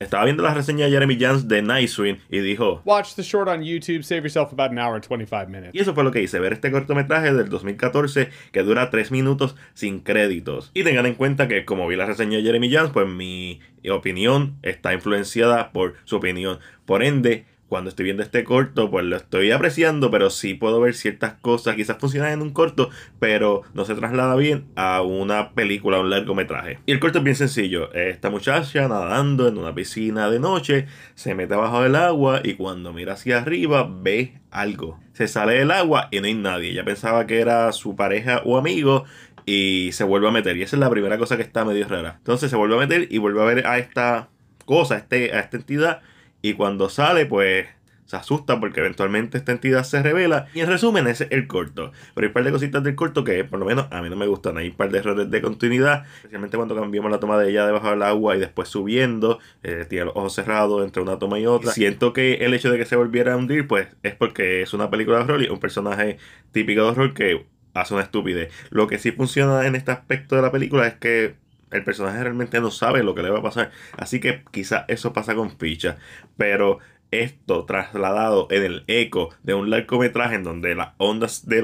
Estaba viendo la reseña de Jeremy Jans de Nightwing y dijo: Watch the short on YouTube, save yourself about an hour and minutes. Y eso fue lo que hice: ver este cortometraje del 2014 que dura 3 minutos sin créditos. Y tengan en cuenta que, como vi la reseña de Jeremy Jans, pues mi opinión está influenciada por su opinión. Por ende, cuando estoy viendo este corto, pues lo estoy apreciando, pero sí puedo ver ciertas cosas, quizás funcionan en un corto, pero no se traslada bien a una película, a un largometraje. Y el corto es bien sencillo, esta muchacha nadando en una piscina de noche, se mete abajo del agua y cuando mira hacia arriba ve algo. Se sale del agua y no hay nadie, ella pensaba que era su pareja o amigo y se vuelve a meter, y esa es la primera cosa que está medio rara. Entonces se vuelve a meter y vuelve a ver a esta cosa, este, a esta entidad y cuando sale, pues se asusta porque eventualmente esta entidad se revela. Y en resumen, ese es el corto. Pero hay un par de cositas del corto que por lo menos a mí no me gustan. Hay un par de errores de continuidad, especialmente cuando cambiamos la toma de ella debajo del agua y después subiendo, eh, tiene los ojos cerrados entre una toma y otra. Siento que el hecho de que se volviera a hundir, pues es porque es una película de horror y un personaje típico de horror que hace una estupidez. Lo que sí funciona en este aspecto de la película es que el personaje realmente no sabe lo que le va a pasar. Así que quizá eso pasa con Ficha, Pero esto trasladado en el eco de un largometraje en donde las ondas de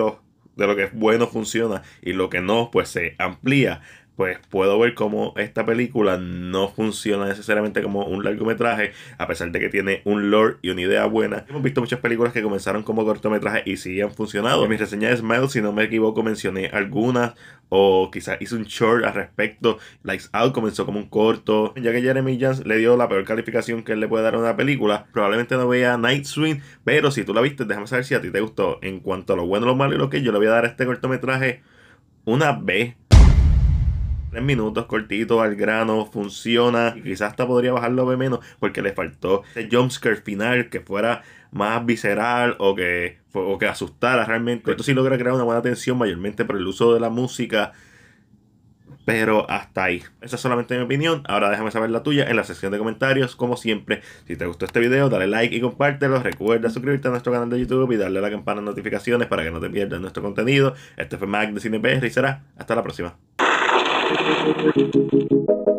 de lo que es bueno funciona y lo que no, pues se amplía pues puedo ver cómo esta película no funciona necesariamente como un largometraje, a pesar de que tiene un lore y una idea buena. Hemos visto muchas películas que comenzaron como cortometraje y sí han funcionado. En mi reseña de Smile, si no me equivoco, mencioné algunas o quizás hice un short al respecto. likes Out comenzó como un corto. Ya que Jeremy Jans le dio la peor calificación que él le puede dar a una película, probablemente no vea Night Swing, pero si tú la viste, déjame saber si a ti te gustó. En cuanto a lo bueno, lo malo y lo que yo le voy a dar a este cortometraje una B Tres minutos, cortito, al grano, funciona. Y quizás hasta podría bajarlo de menos porque le faltó el jumpscare final que fuera más visceral o que, que asustara realmente. Esto sí logra crear una buena tensión mayormente por el uso de la música. Pero hasta ahí. Esa es solamente mi opinión. Ahora déjame saber la tuya en la sección de comentarios. Como siempre, si te gustó este video, dale like y compártelo. Recuerda suscribirte a nuestro canal de YouTube y darle a la campana de notificaciones para que no te pierdas nuestro contenido. Este fue Mac de CinePR y será hasta la próxima. Thank you.